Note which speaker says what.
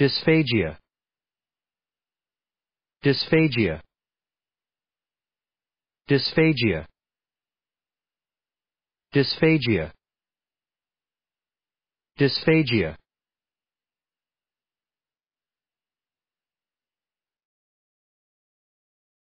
Speaker 1: Dysphagia Dysphagia Dysphagia Dysphagia Dysphagia